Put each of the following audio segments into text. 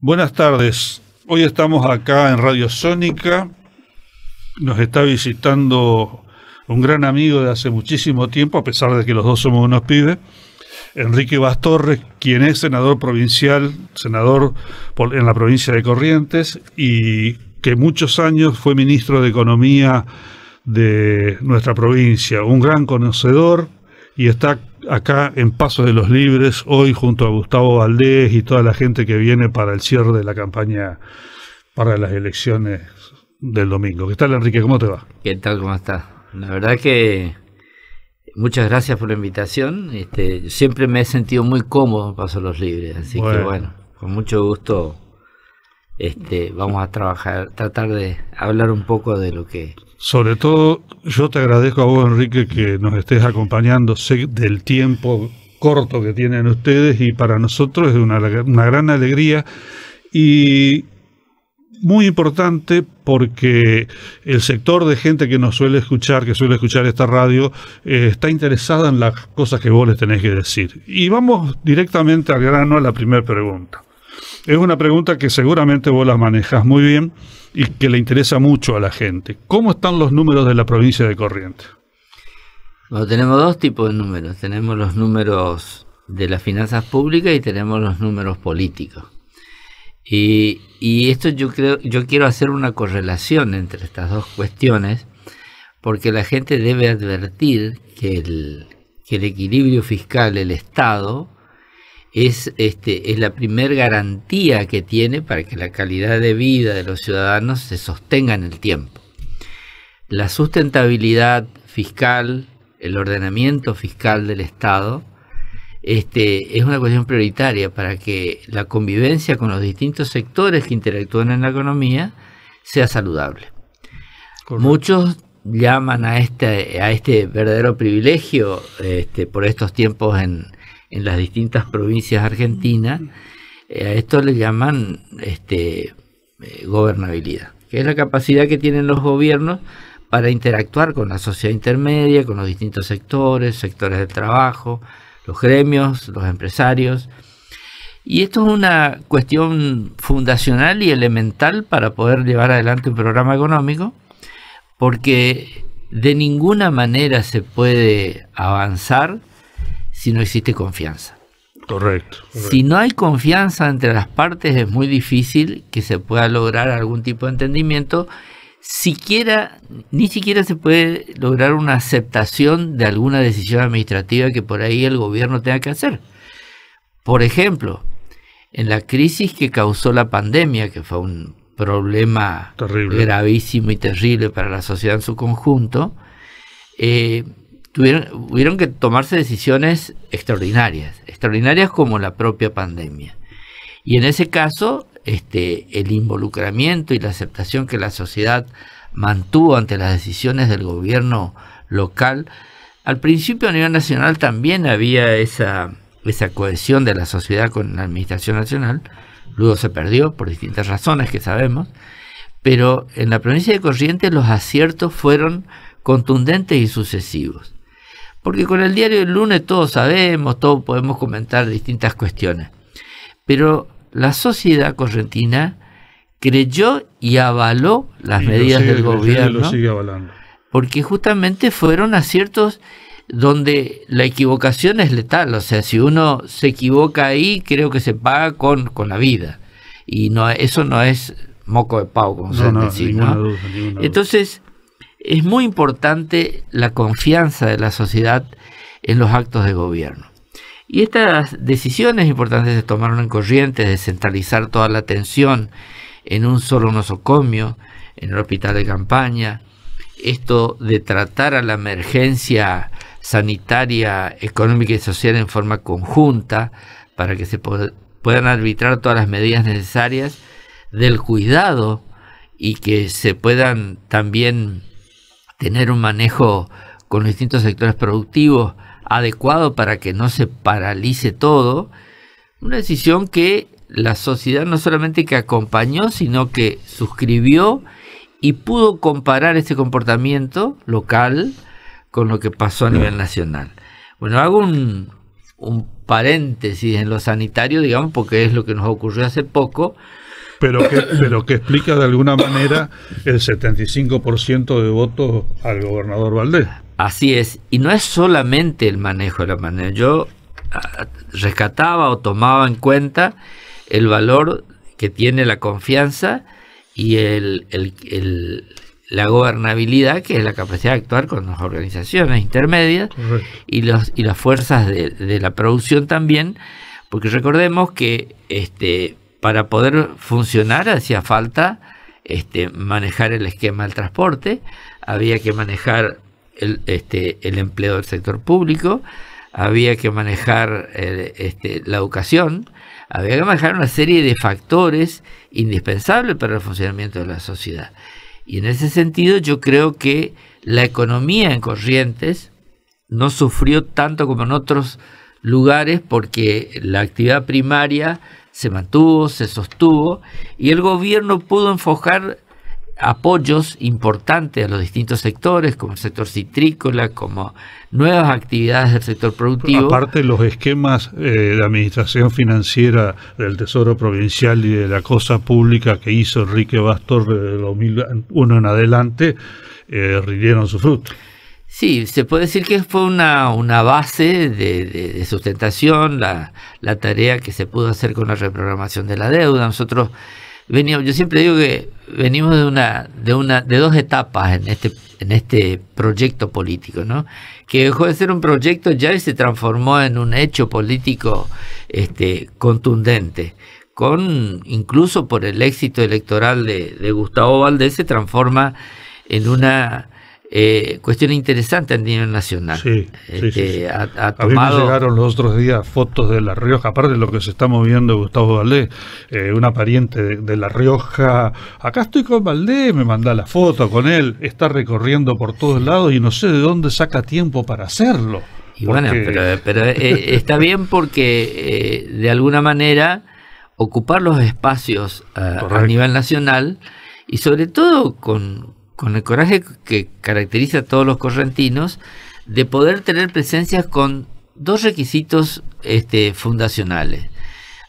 Buenas tardes. Hoy estamos acá en Radio Sónica. Nos está visitando un gran amigo de hace muchísimo tiempo, a pesar de que los dos somos unos pibes, Enrique Bastorres, quien es senador provincial, senador en la provincia de Corrientes y que muchos años fue ministro de Economía de nuestra provincia. Un gran conocedor y está acá en Paso de los Libres, hoy junto a Gustavo Valdés y toda la gente que viene para el cierre de la campaña para las elecciones del domingo. ¿Qué tal, Enrique? ¿Cómo te va? ¿Qué tal? ¿Cómo estás? La verdad que muchas gracias por la invitación. Este, siempre me he sentido muy cómodo en Paso de los Libres, así que bueno, con mucho gusto este, vamos a trabajar, tratar de hablar un poco de lo que sobre todo, yo te agradezco a vos, Enrique, que nos estés acompañando sé del tiempo corto que tienen ustedes y para nosotros es una, gran alegría y muy importante porque el sector de gente que nos suele escuchar, que suele escuchar esta radio, eh, está interesada en las cosas que vos les tenés que decir. Y vamos directamente al grano a la primera pregunta. Es una pregunta que seguramente vos las manejas muy bien y que le interesa mucho a la gente. ¿Cómo están los números de la provincia de Corrientes? Bueno, tenemos dos tipos de números. Tenemos los números de las finanzas públicas y tenemos los números políticos. Y, esto yo creo, yo quiero hacer una correlación entre estas dos cuestiones, porque la gente debe advertir que el, que el equilibrio fiscal, el Estado, es, este, es la primer garantía que tiene para que la calidad de vida de los ciudadanos se sostenga en el tiempo. La sustentabilidad fiscal, el ordenamiento fiscal del Estado, este, es una cuestión prioritaria para que la convivencia con los distintos sectores que interactúan en la economía sea saludable. Muchos llaman a este, a este verdadero privilegio este, por estos tiempos en, en las distintas provincias argentinas, eh, a esto le llaman este, eh, gobernabilidad, que es la capacidad que tienen los gobiernos para interactuar con la sociedad intermedia, con los distintos sectores, sectores de trabajo, los gremios, los empresarios. Y esto es una cuestión fundacional y elemental para poder llevar adelante un programa económico, porque de ninguna manera se puede avanzar si no existe confianza. Correcto, Si no hay confianza entre las partes es muy difícil que se pueda lograr algún tipo de entendimiento. Siquiera, ni siquiera se puede lograr una aceptación de alguna decisión administrativa que por ahí el gobierno tenga que hacer. Por ejemplo, en la crisis que causó la pandemia, que fue un problema terrible. gravísimo y terrible para la sociedad en su conjunto, eh, tuvieron, que tomarse decisiones extraordinarias, extraordinarias como la propia pandemia. Y en ese caso, este, el involucramiento y la aceptación que la sociedad mantuvo ante las decisiones del gobierno local, al principio a nivel nacional también había esa, esa cohesión de la sociedad con la Administración Nacional, luego se perdió por distintas razones que sabemos, pero en la provincia de Corrientes los aciertos fueron contundentes y sucesivos. Porque con el diario del lunes todos sabemos, todos podemos comentar distintas cuestiones. Pero la sociedad correntina creyó y avaló las medidas del gobierno. porque justamente fueron aciertos donde la equivocación es letal. O sea, si uno se equivoca ahí, creo que se paga con, con la vida. Y no, eso no es moco de pavo, como se no, Entonces, es muy importante la confianza de la sociedad en los actos de gobierno. Y estas decisiones importantes se tomaron en corrientes de centralizar toda la atención en un solo nosocomio, en el hospital de campaña, esto de tratar a la emergencia sanitaria, económica y social en forma conjunta para que se puedan arbitrar todas las medidas necesarias del cuidado y que se puedan también tener un manejo con los distintos sectores productivos adecuado para que no se paralice todo, una decisión que la sociedad no solamente que acompañó, sino que suscribió y pudo comparar este comportamiento local con lo que pasó a nivel nacional. Bueno, hago un, un paréntesis en lo sanitario, digamos, porque es lo que nos ocurrió hace poco pero que, pero que explica de alguna manera el 75% de votos al gobernador Valdés. Así es, y no es solamente el manejo de la manera. Yo ah, rescataba o tomaba en cuenta el valor que tiene la confianza y el, la gobernabilidad, que es la capacidad de actuar con las organizaciones intermedias y, los, y las fuerzas de, de, la producción también, porque recordemos que este, para poder funcionar hacía falta este, manejar el esquema del transporte, había que manejar el, este, empleo del sector público, había que manejar eh, este, la educación, había que manejar una serie de factores indispensables para el funcionamiento de la sociedad. Y en ese sentido yo creo que la economía en Corrientes no sufrió tanto como en otros lugares porque la actividad primaria se mantuvo, se sostuvo y el gobierno pudo enfocar apoyos importantes a los distintos sectores, como el sector citrícola, como nuevas actividades del sector productivo. Aparte, los esquemas eh, de administración financiera del Tesoro Provincial y de la Cosa Pública que hizo Enrique Bastor de 2001 en adelante, eh, rindieron su fruto. Sí, se puede decir que fue una, una base de, sustentación, la, la, tarea que se pudo hacer con la reprogramación de la deuda. Nosotros veníamos, yo siempre digo que venimos de una, de una, de dos etapas en este, en este proyecto político, ¿no? Que dejó de ser un proyecto ya y se transformó en un hecho político este, contundente. Con, incluso por el éxito electoral de, de Gustavo Valdés, se transforma en una eh, cuestión interesante a nivel nacional. Sí, este, A mí me llegaron los otros días fotos de La Rioja, aparte de lo que se está moviendo Gustavo Valdés, eh, una pariente de, La Rioja, acá estoy con Valdés, me manda la foto con él, está recorriendo por todos lados y no sé de dónde saca tiempo para hacerlo. Y bueno, pero, eh, está bien porque de alguna manera ocupar los espacios a nivel nacional y sobre todo con, con el coraje que caracteriza a todos los correntinos, de poder tener presencias con dos requisitos este, fundacionales,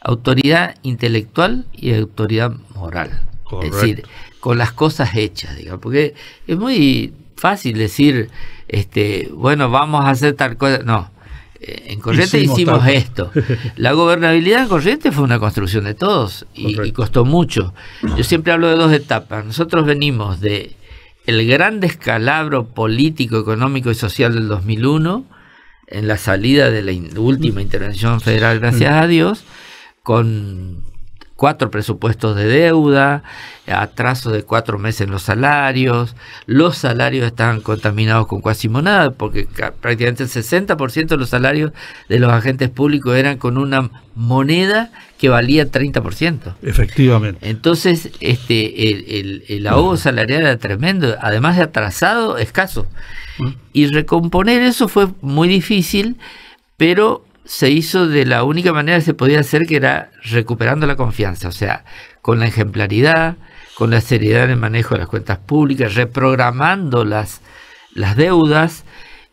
autoridad intelectual y autoridad moral. Es decir, con las cosas hechas, digamos, porque es muy fácil decir, este, bueno, vamos a hacer tal cosa, no. Eh, en Corrientes hicimos, esto. La gobernabilidad en Corrientes fue una construcción de todos y costó mucho. Yo siempre hablo de dos etapas. Nosotros venimos de el gran descalabro político, económico y social del 2001, en la salida de la última intervención federal, gracias a Dios, con cuatro presupuestos de deuda, atraso de cuatro meses en los salarios, los salarios estaban contaminados con cuasi monada, porque prácticamente el 60% de los salarios de los agentes públicos eran con una moneda que valía 30%. Efectivamente. Entonces, este, el, el, ahogo salarial era tremendo, además de atrasado, escaso. Mm. Y recomponer eso fue muy difícil, pero se hizo de la única manera que se podía hacer, que era recuperando la confianza, o sea, con la ejemplaridad, con la seriedad en el manejo de las cuentas públicas, reprogramando las, las deudas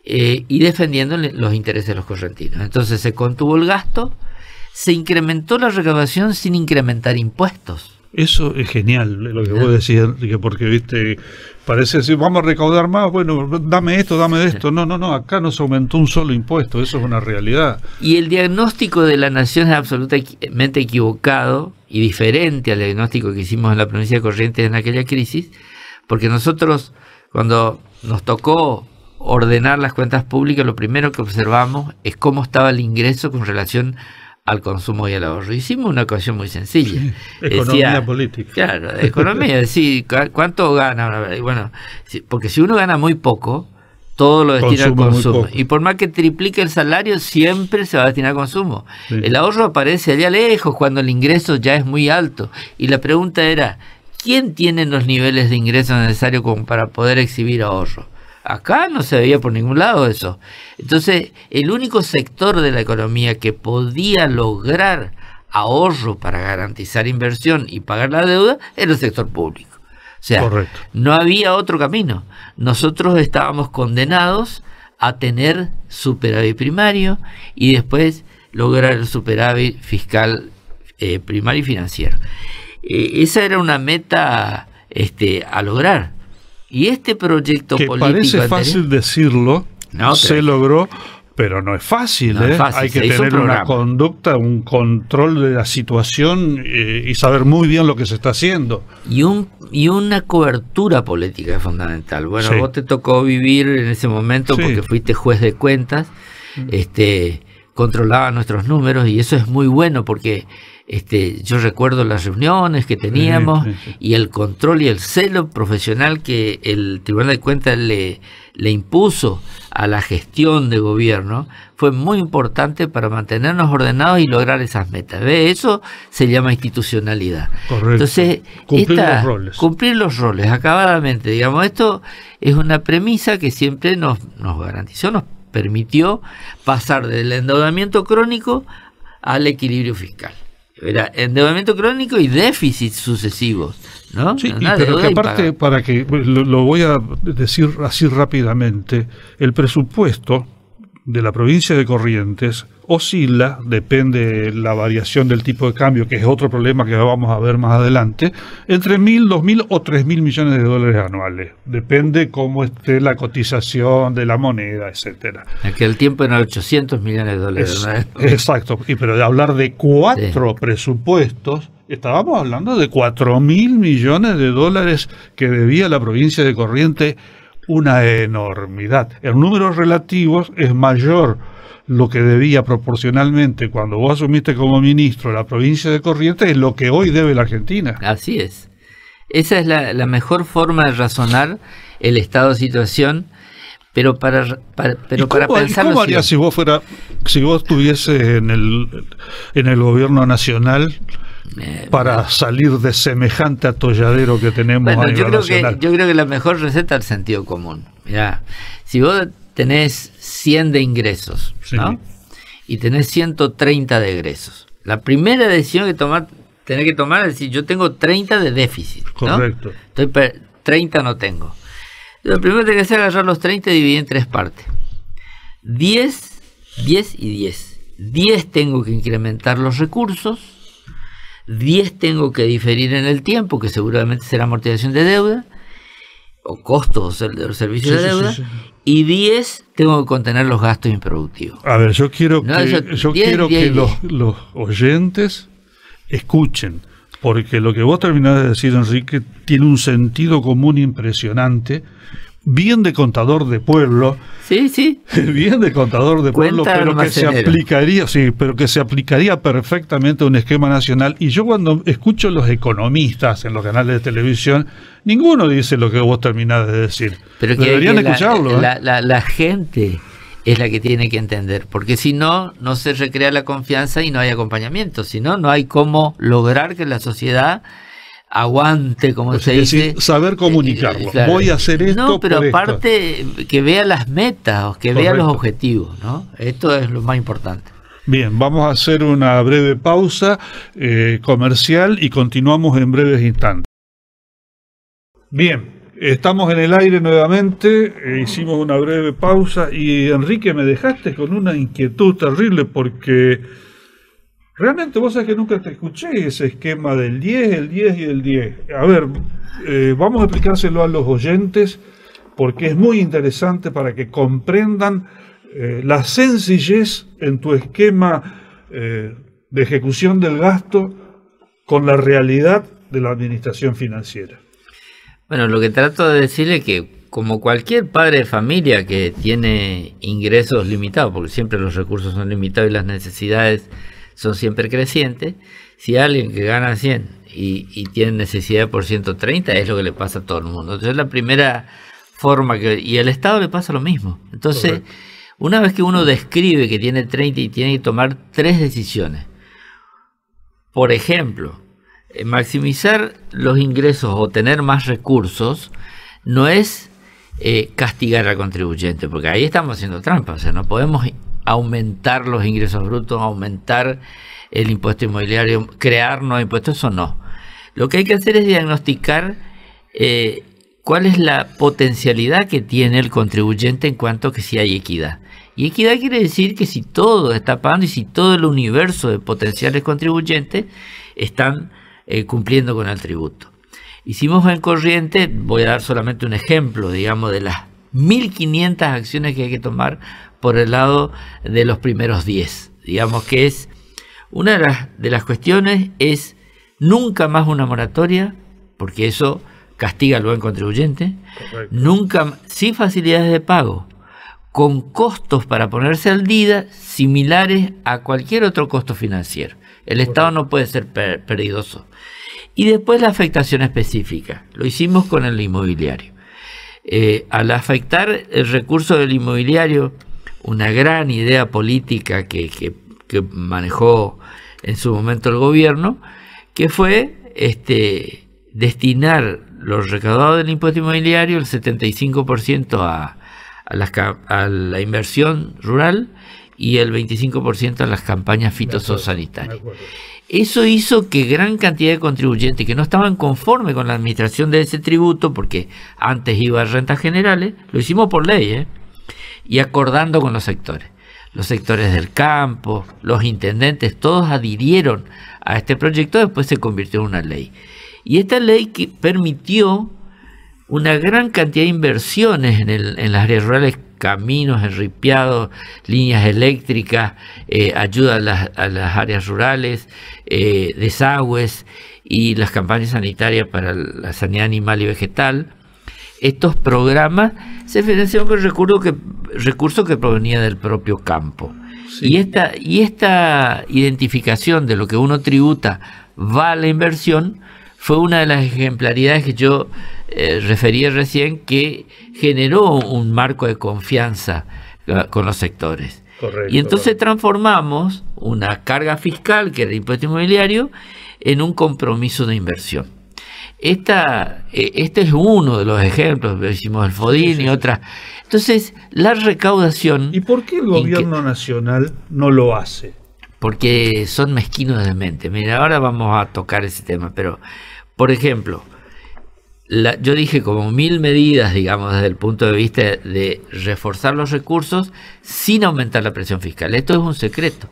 eh, y defendiendo los intereses de los correntinos. Entonces se contuvo el gasto, se incrementó la recaudación sin incrementar impuestos. Eso es genial, lo que vos decís, Enrique, porque viste, parece decir, vamos a recaudar más, bueno, dame esto, dame esto. No, no, no, acá no se aumentó un solo impuesto, eso es una realidad. Y el diagnóstico de la nación es absolutamente equivocado y diferente al diagnóstico que hicimos en la provincia de Corrientes en aquella crisis, porque nosotros, cuando nos tocó ordenar las cuentas públicas, lo primero que observamos es cómo estaba el ingreso con relación a al consumo y al ahorro. Hicimos una ecuación muy sencilla. economía política. Claro, economía, ¿cuánto gana? bueno, porque si uno gana muy poco, todo lo destina al consumo. Y por más que triplique el salario, siempre se va a destinar al consumo. El ahorro aparece allá lejos cuando el ingreso ya es muy alto. Y la pregunta era, ¿quién tiene los niveles de ingreso necesarios como para poder exhibir ahorro? Acá no se veía por ningún lado eso. Entonces, el único sector de la economía que podía lograr ahorro para garantizar inversión y pagar la deuda era el sector público. O sea, no había otro camino. Nosotros estábamos condenados a tener superávit primario y después lograr el superávit fiscal eh, primario y financiero. Eh, esa era una meta este, a lograr. Y este proyecto que político. Parece fácil decirlo, se logró, pero no es fácil, ¿eh? hay que tener una conducta, un control de la situación eh, y saber muy bien lo que se está haciendo. Y, un, y una cobertura política es fundamental. Bueno, vos te tocó vivir en ese momento porque fuiste juez de cuentas, mm. este, controlaba nuestros números y eso es muy bueno porque este, yo recuerdo las reuniones que teníamos y el control y el celo profesional que el Tribunal de Cuentas le, impuso a la gestión de gobierno fue muy importante para mantenernos ordenados y lograr esas metas. Eso se llama institucionalidad. Entonces, cumplir los roles. acabadamente. Digamos, esto es una premisa que siempre nos, nos garantizó, nos permitió pasar del endeudamiento crónico al equilibrio fiscal era endeudamiento crónico y déficit sucesivos. ¿no? Sí, pero que aparte, para que lo voy a decir así rápidamente, el presupuesto de la provincia de Corrientes oscila, depende la variación del tipo de cambio, que es otro problema que vamos a ver más adelante, entre mil, dos mil o tres mil millones de dólares anuales. Depende cómo esté la cotización de la moneda, etcétera. Aquel tiempo eran 800 millones de dólares. Exacto, y pero de hablar de cuatro presupuestos, estábamos hablando de cuatro mil millones de dólares que debía la provincia de Corrientes una enormidad. En números relativos es mayor lo que debía proporcionalmente cuando vos asumiste como ministro la provincia de Corrientes es lo que hoy debe la Argentina. Así es. Esa es la, mejor forma de razonar el estado de situación, pero para, pensar pero para si vos fuera, si vos estuviese en el, en el gobierno nacional? Eh, para salir de semejante atolladero que tenemos bueno, a nivel yo creo Que, yo creo que la mejor receta es el sentido común. Mirá, si vos tenés 100 de ingresos y tenés 130 de egresos, la primera decisión que tomar, tenés que tomar es decir, yo tengo 30 de déficit. Correcto. Estoy 30 no tengo. Lo primero que tenés que hacer es agarrar los 30 y dividir en tres partes. 10, 10 y 10. 10 tengo que incrementar los recursos 10 tengo que diferir en el tiempo, que seguramente será amortización de deuda, o costos de los servicios de deuda, y 10 tengo que contener los gastos improductivos. A ver, yo quiero que, yo, quiero que Los, los, oyentes escuchen, porque lo que vos terminás de decir, Enrique, tiene un sentido común impresionante bien de contador de pueblo. Sí, sí. Bien de contador de pueblo, pero que se aplicaría, sí, pero que se aplicaría perfectamente a un esquema nacional. Y yo cuando escucho a los economistas en los canales de televisión, ninguno dice lo que vos terminás de decir. Pero Deberían escucharlo. ¿eh? La, la gente es la que tiene que entender, porque si no, no se recrea la confianza y no hay acompañamiento, si no, no hay cómo lograr que la sociedad aguante, como se dice. saber comunicarlo. Eh, Voy a hacer esto. No, pero aparte que vea las metas, que vea los objetivos, ¿no? Esto es lo más importante. Bien, vamos a hacer una breve pausa eh, comercial y continuamos en breves instantes. Bien, Estamos en el aire nuevamente, eh, hicimos una breve pausa y Enrique, me dejaste con una inquietud terrible porque Realmente vos sabés que nunca te escuché ese esquema del 10, el 10 y el 10. A ver, eh, vamos a explicárselo a los oyentes porque es muy interesante para que comprendan eh, la sencillez en tu esquema eh, de ejecución del gasto con la realidad de la administración financiera. Bueno, lo que trato de decirle es que como cualquier padre de familia que tiene ingresos limitados, porque siempre los recursos son limitados y las necesidades son siempre crecientes. Si alguien que gana 100 y, tiene necesidad por 130, es lo que le pasa a todo el mundo. Entonces, la primera forma que. Y al Estado le pasa lo mismo. Entonces, una vez que uno describe que tiene 30 y tiene que tomar tres decisiones, por ejemplo, eh, maximizar los ingresos o tener más recursos no es eh, castigar al contribuyente, porque ahí estamos haciendo trampa, o sea, no podemos aumentar los ingresos brutos, aumentar el impuesto inmobiliario, crear nuevos impuestos, o no. Lo que hay que hacer es diagnosticar eh, cuál es la potencialidad que tiene el contribuyente en cuanto a que si hay equidad. Y equidad quiere decir que si todo está pagando y si todo el universo de potenciales contribuyentes están eh, cumpliendo con el tributo. Hicimos en corriente, voy a dar solamente un ejemplo, digamos, de las 1.500 acciones que hay que tomar por el lado de los primeros 10. Digamos que es una de las, de las cuestiones es nunca más una moratoria, porque eso castiga al buen contribuyente, nunca sin facilidades de pago, con costos para ponerse al día similares a cualquier otro costo financiero. El Estado no puede ser peridoso Y después la afectación específica. Lo hicimos con el inmobiliario. Eh, al afectar el recurso del inmobiliario, una gran idea política que, manejó en su momento el gobierno, que fue este, destinar los recaudados del impuesto inmobiliario, el 75% a, a, a, la inversión rural y el 25% a las campañas fitosanitarias. Eso hizo que gran cantidad de contribuyentes que no estaban conformes con la administración de ese tributo, porque antes iba a rentas generales, lo hicimos por ley, ¿eh? y acordando con los sectores. Los sectores del campo, los intendentes, todos adhirieron a este proyecto, después se convirtió en una ley. Y esta ley que permitió una gran cantidad de inversiones en, en las áreas rurales caminos enripiados, líneas eléctricas, eh, ayuda a las, áreas rurales, eh, desagües y las campañas sanitarias para la sanidad animal y vegetal. Estos programas se financiaron con recursos que, que provenían del propio campo. Y, y esta identificación de lo que uno tributa va a la inversión, fue una de las ejemplaridades que yo refería eh, referí recién que generó un marco de confianza eh, con los sectores. Correcto, y entonces transformamos una carga fiscal, que era el impuesto inmobiliario, en un compromiso de inversión. Esta, eh, este es uno de los ejemplos, hicimos el FODIN y otras. Entonces, la recaudación... ¿Y por qué el gobierno nacional no lo hace? Porque son mezquinos de mente. Mira, ahora vamos a tocar ese tema, pero por ejemplo, yo dije como mil medidas, digamos, desde el punto de vista de, reforzar los recursos sin aumentar la presión fiscal. Esto es un secreto,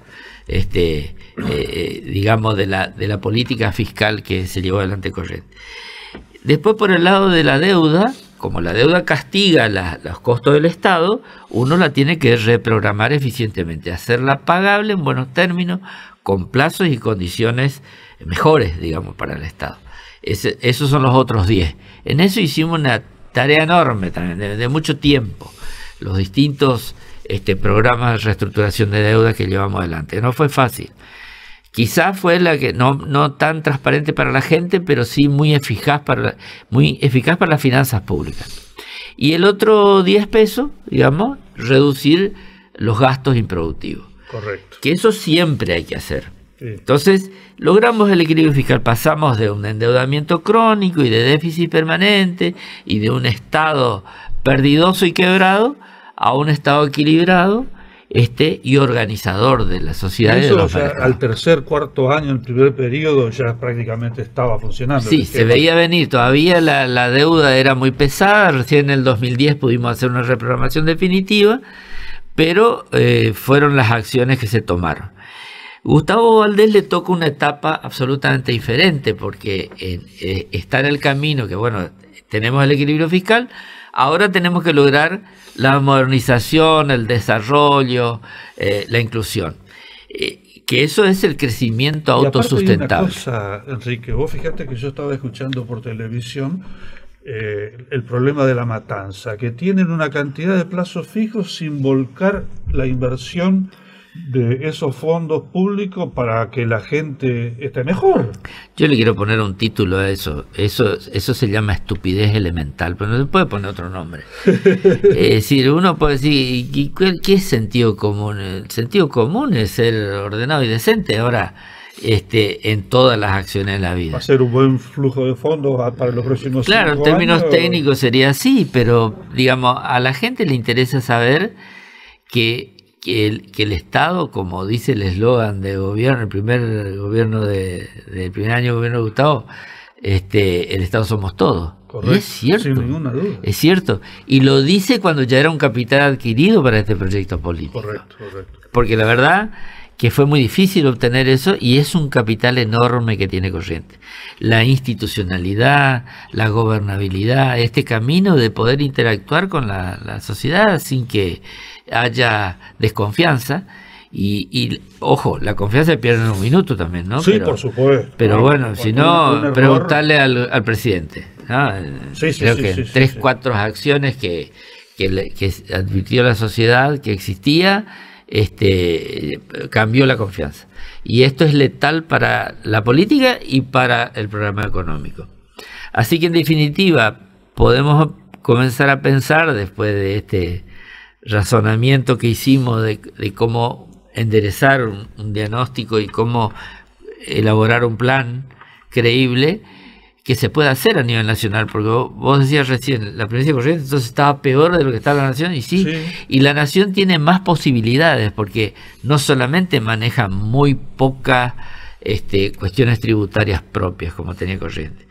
este, eh, eh, digamos, de la, de la política fiscal que se llevó adelante corriente. Después, por el lado de la deuda, como la deuda castiga los costos del Estado, uno la tiene que reprogramar eficientemente, hacerla pagable en buenos términos, con plazos y condiciones mejores, digamos, para el Estado esos son los otros 10. En eso hicimos una tarea enorme también, de, mucho tiempo. Los distintos este, programas de reestructuración de deuda que llevamos adelante. No fue fácil. Quizás fue la que no, tan transparente para la gente, pero sí muy eficaz para, muy eficaz para las finanzas públicas. Y el otro 10 pesos, digamos, reducir los gastos improductivos. Correcto. Que eso siempre hay que hacer. Entonces, logramos el equilibrio fiscal, pasamos de un endeudamiento crónico y de déficit permanente y de un Estado perdidoso y quebrado a un Estado equilibrado este, y organizador de la sociedad. Eso al tercer, cuarto año, el primer periodo, ya prácticamente estaba funcionando. Sí, se veía venir, todavía la, deuda era muy pesada, recién en el 2010 pudimos hacer una reprogramación definitiva, pero eh, fueron las acciones que se tomaron. Gustavo Valdés le toca una etapa absolutamente diferente porque eh, eh, está en el camino que, bueno, tenemos el equilibrio fiscal, ahora tenemos que lograr la modernización, el desarrollo, eh, la inclusión. que eso es el crecimiento autosustentable. cosa, Enrique, vos fíjate que yo estaba escuchando por televisión el problema de la matanza, que tienen una cantidad de plazos fijos sin volcar la inversión de esos fondos públicos para que la gente esté mejor. Yo le quiero poner un título a eso. Eso, eso se llama estupidez elemental, pero no se puede poner otro nombre. es decir, uno puede decir, ¿qué, es sentido común? El sentido común es ser ordenado y decente. Ahora, este, en todas las acciones de la vida. Va a ser un buen flujo de fondos para los próximos años? Claro, en términos técnicos sería así, pero digamos, a la gente le interesa saber que que el, Estado, como dice el eslogan de gobierno, el primer gobierno del primer año de gobierno de Gustavo, este, el Estado somos todos. Correcto, es cierto. Sin ninguna duda. Es cierto. Y lo dice cuando ya era un capital adquirido para este proyecto político. Correcto, correcto. Porque la verdad que fue muy difícil obtener eso y es un capital enorme que tiene corriente. La institucionalidad, la gobernabilidad, este camino de poder interactuar con la, sociedad sin que haya desconfianza. Y, ojo, la confianza se pierde en un minuto también, ¿no? Sí, por supuesto. Pero bueno, si no, preguntarle al, al presidente. Creo sí, que tres, cuatro acciones que, que, que advirtió la sociedad que existía este, cambió la confianza. Y esto es letal para la política y para el programa económico. Así que en definitiva, podemos comenzar a pensar después de este razonamiento que hicimos de, cómo enderezar un, diagnóstico y cómo elaborar un plan creíble, que se pueda hacer a nivel nacional, porque vos decías recién, la provincia de Corrientes entonces estaba peor de lo que está la nación, y sí, y la nación tiene más posibilidades, porque no solamente maneja muy pocas este, cuestiones tributarias propias, como tenía corriente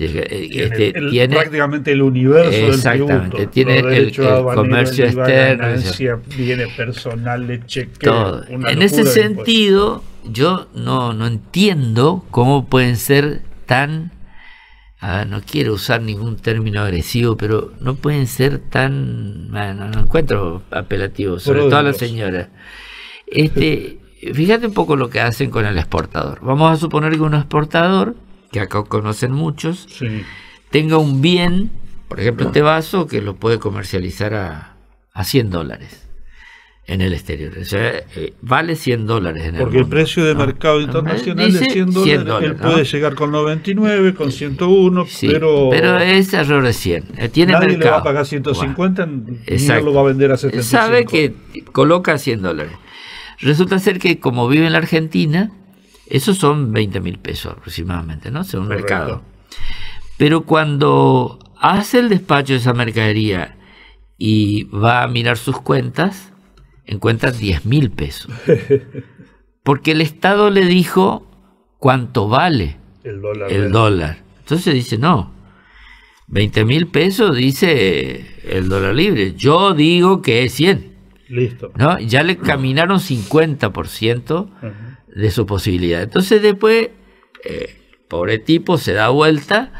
eh, este, tiene, prácticamente el universo exactamente, Tiene el, comercio externo. viene personal de cheque. Todo. en ese sentido, yo no, no entiendo cómo pueden ser tan Ah, no quiero usar ningún término agresivo, pero no pueden ser tan, no encuentro apelativos, sobre todo a la señora Este, fíjate un poco lo que hacen con el exportador. Vamos a suponer que un exportador, que acá conocen muchos, tenga un bien, por ejemplo, este vaso, que lo puede comercializar a, a 100 dólares en el exterior. O sea, eh, vale 100 dólares en el Porque el precio de mercado ah, internacional es 100 dólares. él puede llegar con 99, con 101, pero... Pero es error de 100. Eh, tiene nadie le va a pagar 150, no lo va a vender a 75. Eh, sabe que coloca 100 dólares. Resulta ser que como vive en la Argentina, esos son 20 mil pesos aproximadamente, ¿no? Según un mercado. Pero cuando hace el despacho de esa mercadería y va a mirar sus cuentas, encuentras 10 mil pesos. Porque el Estado le dijo cuánto vale el dólar. Entonces dice, no, 20 mil pesos dice el dólar libre. Yo digo que es 100. Listo. ¿No? Ya le caminaron 50% de su posibilidad. Entonces después, eh, pobre tipo, se da vuelta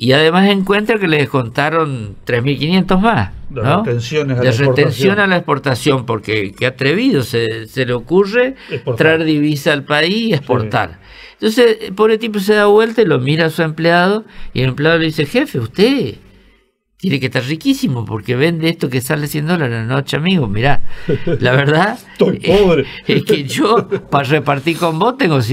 y además encuentra que le descontaron 3.500 más. ¿no? retenciones a la, retención a la exportación, porque qué atrevido se, le ocurre traer divisa al país y exportar. Entonces, el pobre tipo se da vuelta y lo mira a su empleado y el empleado le dice, jefe, usted, tiene que estar riquísimo porque vende esto que sale 100 dólares en la noche, amigo. Mirá, la verdad Estoy eh, pobre. Es, que yo para repartir con vos tengo pesos,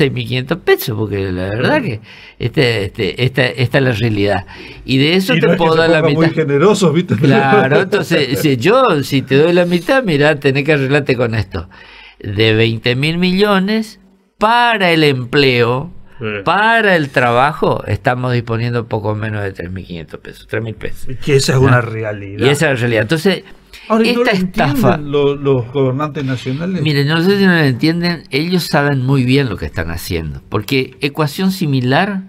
6.500 pesos, porque la verdad que este, este, esta, esta es la realidad. Y de eso te puedo dar la mitad. muy generosos, ¿viste? Claro, entonces si yo, si te doy la mitad, mirá, tenés que arreglarte con esto. De 20.000 millones para el empleo, para el trabajo estamos disponiendo poco menos de 3.500 pesos, 3.000 pesos. Y que esa es una realidad. Y esa es la realidad. Entonces, Ahora, esta no estafa... Los, gobernantes nacionales? Miren, no sé si no lo entienden, ellos saben muy bien lo que están haciendo, porque ecuación similar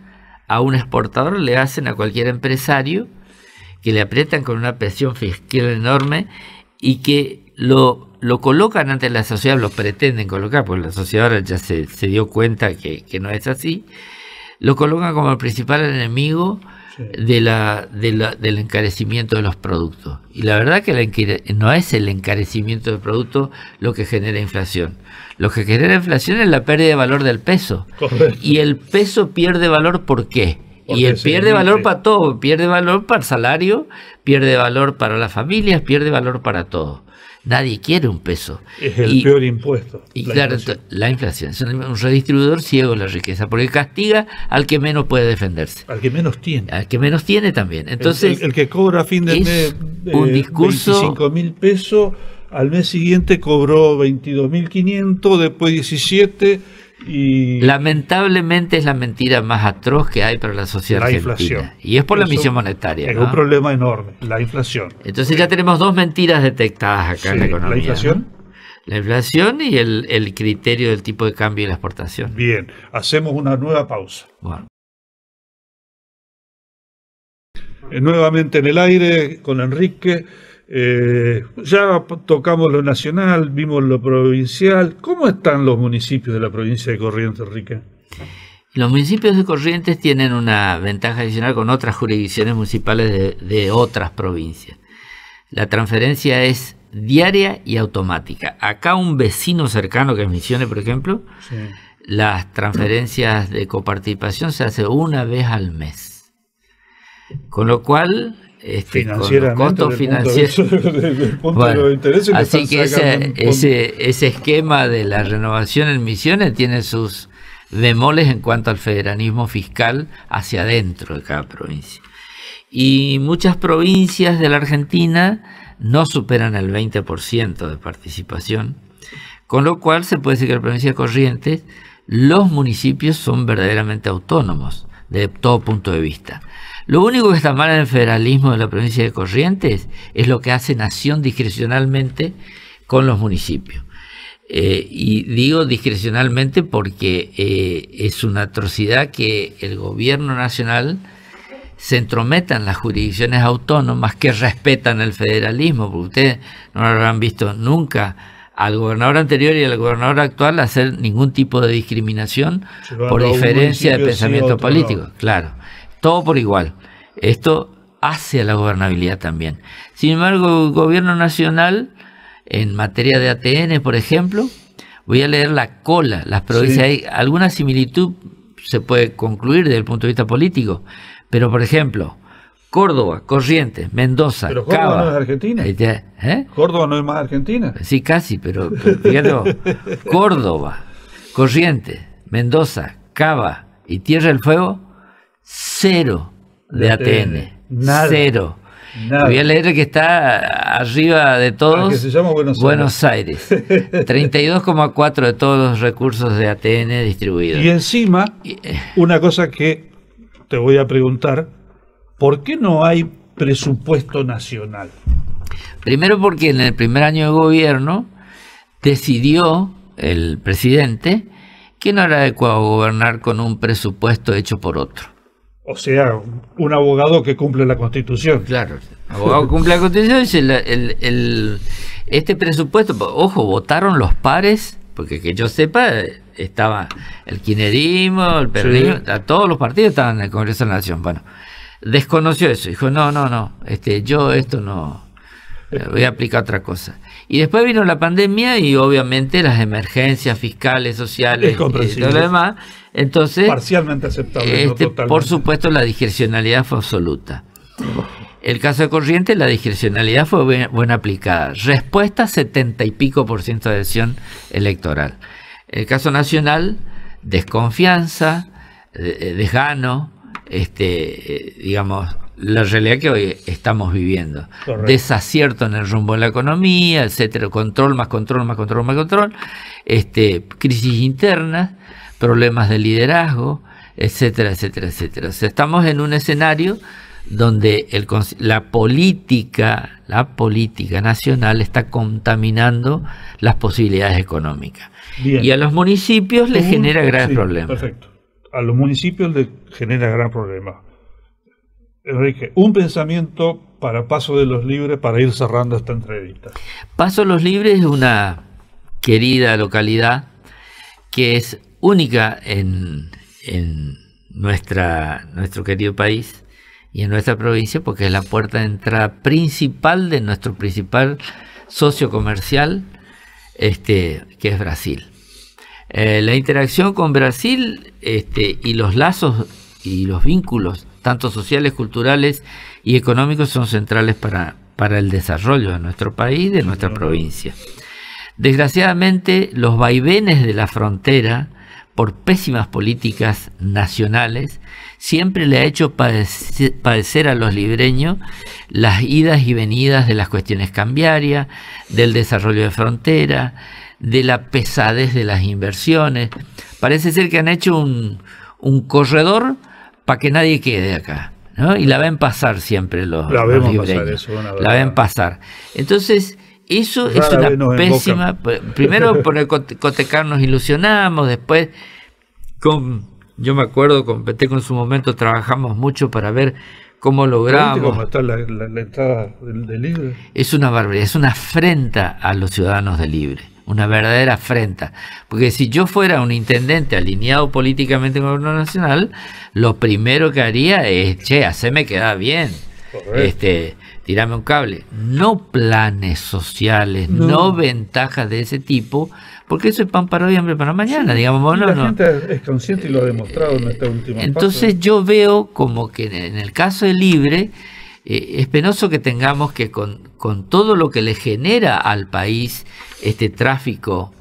a un exportador le hacen a cualquier empresario que le aprietan con una presión fiscal enorme y que lo, colocan ante la sociedad, lo pretenden colocar, porque la sociedad ahora ya se, se dio cuenta que, no es así, lo colocan como el principal enemigo de, del encarecimiento de los productos. Y la verdad que no es el encarecimiento del producto lo que genera inflación. Lo que genera inflación es la pérdida de valor del peso. Y el peso pierde valor ¿por qué? y pierde valor para todo, pierde valor para el salario, pierde valor para las familias, pierde valor para todo. Nadie quiere un peso. Es el peor impuesto. Y claro, la inflación es un redistribuidor ciego de la riqueza, porque castiga al que menos puede defenderse. Al que menos tiene. Al que menos tiene también. Entonces, el, que cobra a fin de mes un eh, discurso, 25 mil pesos, al mes siguiente cobró 22.500, después 17 Lamentablemente es la mentira más atroz que hay para la sociedad argentina. Y es por la emisión monetaria. Es un problema enorme, la inflación. Entonces ya tenemos dos mentiras detectadas acá en la economía. La inflación. La inflación y el, criterio del tipo de cambio y la exportación. Bien, hacemos una nueva pausa. Eh, nuevamente en el aire con Enrique. Eh, ya tocamos lo nacional, vimos lo provincial. ¿Cómo están los municipios de la provincia de Corrientes, Rica? Los municipios de Corrientes tienen una ventaja adicional con otras jurisdicciones municipales de, otras provincias. La transferencia es diaria y automática. Acá un vecino cercano que es Misiones, por ejemplo, las transferencias de coparticipación se hace una vez al mes. Con lo cual, de costos financieros. así que ese, esquema de la renovación en misiones tiene sus demoles en cuanto al federalismo fiscal hacia adentro de cada provincia. Y muchas provincias de la Argentina no superan el 20% de participación, con lo cual se puede decir que en la provincia de Corrientes los municipios son verdaderamente autónomos de todo punto de vista. Lo único que está mal en el federalismo de la provincia de Corrientes es lo que hace Nación discrecionalmente con los municipios. Eh, y digo discrecionalmente porque eh, es una atrocidad que el gobierno nacional se entrometa en las jurisdicciones autónomas que respetan el federalismo, porque ustedes no lo habrán visto nunca al gobernador anterior y al gobernador actual hacer ningún tipo de discriminación por diferencia de pensamiento político. Claro, todo por igual. Esto hace a la gobernabilidad también. Sin embargo, el gobierno nacional, en materia de ATN, por ejemplo, voy a leer la cola, las provincias. Hay alguna similitud se puede concluir desde el punto de vista político, pero por ejemplo, Córdoba, Corrientes, Mendoza. Pero Córdoba no es Argentina. ¿eh? Córdoba no es más Argentina. Sí, casi, pero, Córdoba, Corrientes, Mendoza, Cava y Tierra del Fuego, cero de, ATN. Nada, cero. Voy a leer que está arriba de ah, todos. Que se llama Buenos, Buenos Aires. 32,4 de todos los recursos de ATN distribuidos. Y encima, eh. una cosa que te voy a preguntar ¿por qué no hay presupuesto nacional? Primero porque en el primer año de gobierno decidió el presidente que no era adecuado gobernar con un presupuesto hecho por otro. O sea, un abogado que cumple la Constitución. Claro, abogado que cumple la Constitución. Dice este presupuesto, ojo, votaron los pares, porque que yo sepa, estaba el Quinerismo, el peronismo, todos los partidos estaban en el Congreso de la Nación. Bueno, desconoció eso. Dijo, no, no, no, este, yo esto no, eh, voy a aplicar otra cosa. Y después vino la pandemia y obviamente las emergencias fiscales, sociales y todo lo demás. Entonces, parcialmente aceptable. Este, por supuesto, la discrecionalidad fue absoluta. El caso de corriente, la discrecionalidad fue buena, aplicada. Respuesta, 70 y pico por ciento de adhesión electoral. El caso nacional, desconfianza, eh, eh, desgano, este, eh, digamos, la realidad que hoy estamos viviendo. Desacierto en el rumbo de la economía, etcétera, control más control más control más control, este, crisis internas, problemas de liderazgo, etcétera, etcétera, etcétera. estamos en un escenario donde el, la política, la política nacional está contaminando las posibilidades económicas. Y a los municipios les genera graves problemas. Perfecto a los municipios le genera gran problema. Enrique, un pensamiento para Paso de los Libres para ir cerrando esta entrevista. Paso de los Libres es una querida localidad que es única en, en nuestra, nuestro querido país y en nuestra provincia porque es la puerta de entrada principal de nuestro principal socio comercial, este, que es Brasil. Eh, la interacción con Brasil este, y los lazos y los vínculos, tanto sociales, culturales y económicos, son centrales para, para el desarrollo de nuestro país, de nuestra provincia. Desgraciadamente, los vaivenes de la frontera, por pésimas políticas nacionales, siempre le ha hecho padecer, padecer a los libreños las idas y venidas de las cuestiones cambiarias, del desarrollo de frontera, de la pesadez de las inversiones. Parece ser que han hecho un, corredor para que nadie quede acá. ¿no? Y la ven pasar siempre los. La La ven pasar. Entonces, eso es una pésima. Eh, primero, por el cotecar nos ilusionamos, después, con, yo me acuerdo con Peteco en su momento, trabajamos mucho para ver cómo logramos. ¿Cómo está la, entrada Libre? Es una barbaridad, es una afrenta a los ciudadanos de Libre una verdadera afrenta. Porque si yo fuera un intendente alineado políticamente con el gobierno nacional, lo primero que haría es, che, haceme quedar bien. Este, tirame un cable. No planes sociales, no. ventajas de ese tipo, porque eso es pan para hoy, hambre para mañana, digamos. la gente es consciente y lo ha demostrado en esta última Entonces yo veo como que en el caso de Libre, eh, es penoso que tengamos que con, todo lo que le genera al país este tráfico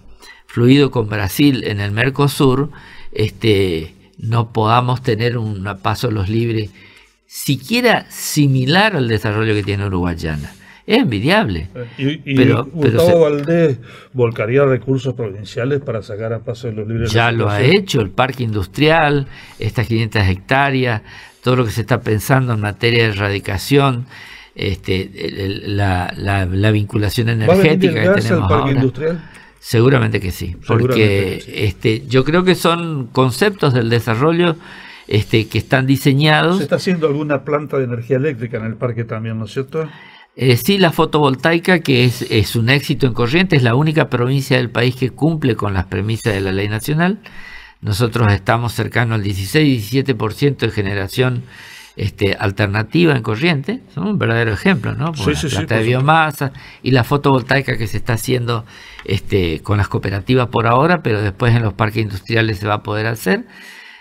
fluido con Brasil en el Mercosur, este, no podamos tener un paso a los libres siquiera similar al desarrollo que tiene Uruguayana es envidiable. Y, pero, Gustavo Valdés volcaría recursos provinciales para sacar a paso de los libres. Ya lo ha hecho, el parque industrial, estas 500 hectáreas, todo lo que se está pensando en materia de erradicación. Este, la, vinculación energética que tenemos parque Industrial? Seguramente que sí, porque este, yo creo que son conceptos del desarrollo este, que están diseñados. Se está haciendo alguna planta de energía eléctrica en el parque también, ¿no es cierto? Eh, sí, la fotovoltaica, que es, un éxito en corriente, es la única provincia del país que cumple con las premisas de la ley nacional. Nosotros estamos cercanos al 16-17% de generación este, alternativa en corriente. Son un verdadero ejemplo, ¿no? Por la planta de biomasa y la fotovoltaica que se está haciendo este, con las cooperativas por ahora, pero después en los parques industriales se va a poder hacer.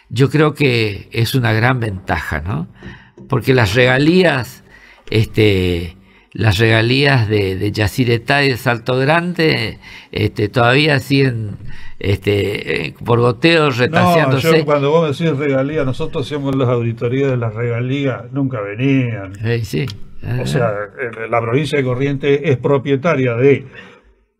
Yo creo que es una gran ventaja, ¿no? Porque las regalías. Este, las regalías de, de Yacyretá y de Salto Grande este, todavía siguen este, eh, por goteos retaseándose. No, yo, cuando vos decís regalías, nosotros hacíamos las auditorías de las regalías, nunca venían. Eh, sí, O sea, la provincia de Corrientes es propietaria de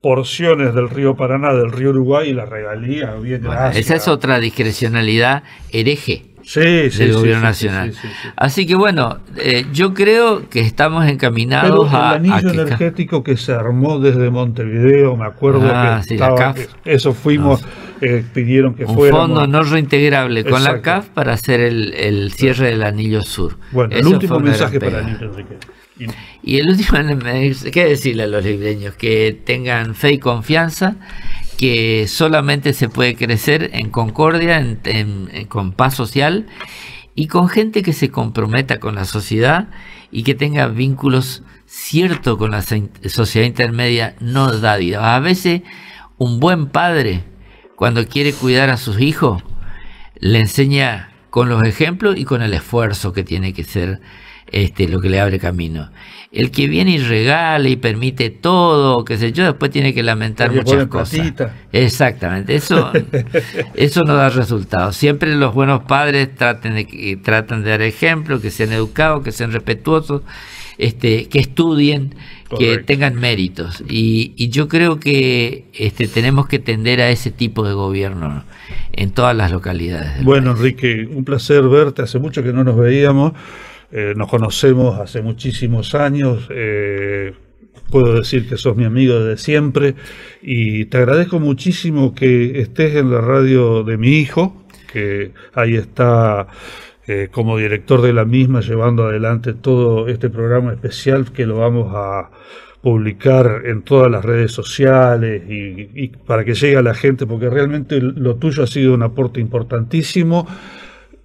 porciones del río Paraná, del río Uruguay y las regalías. vienen esa es otra discrecionalidad hereje sí, sí, del gobierno nacional. Así que bueno, eh, yo creo que estamos encaminados Pero a... El anillo energético que se armó desde Montevideo, me acuerdo ah, que estaba, la CAF. Eh, eso fuimos, eh, pidieron que fuera... Un fondo no reintegrable con la CAF para hacer el, el cierre del anillo sur. Bueno, el último mensaje para Anillo Y el último, ¿qué decirle a los libreños? Que tengan fe y confianza que solamente se puede crecer en concordia, en, con paz social y con gente que se comprometa con la sociedad y que tenga vínculos ciertos con la sociedad intermedia, no vida. A veces un buen padre, cuando quiere cuidar a sus hijos, le enseña con los ejemplos y con el esfuerzo que tiene que ser este, lo que le abre camino el que viene y regala y permite todo, qué sé yo, después tiene que lamentar muchas cosas. Exactamente, eso, eso no da resultados. Siempre los buenos padres traten de, eh, tratan de dar ejemplo, que sean educados, que sean respetuosos, este, que estudien, que tengan méritos. Y, yo creo que este, tenemos que tender a ese tipo de gobierno en todas las localidades. Bueno, Enrique, un placer verte, hace mucho que no nos veíamos. Eh, nos conocemos hace muchísimos años. Eh, puedo decir que sos mi amigo de siempre y te agradezco muchísimo que estés en la radio de mi hijo, que ahí está eh, como director de la misma llevando adelante todo este programa especial que lo vamos a publicar en todas las redes sociales y, para que llegue a la gente, porque realmente lo tuyo ha sido un aporte importantísimo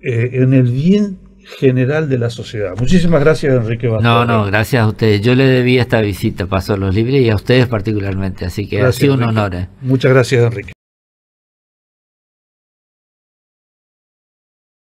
en el bien general de la sociedad. Muchísimas gracias, Enrique No, no, gracias a ustedes. Yo le debía esta visita, paso los libres y a ustedes particularmente, así que ha sido un honor. Eh. Muchas gracias, Enrique.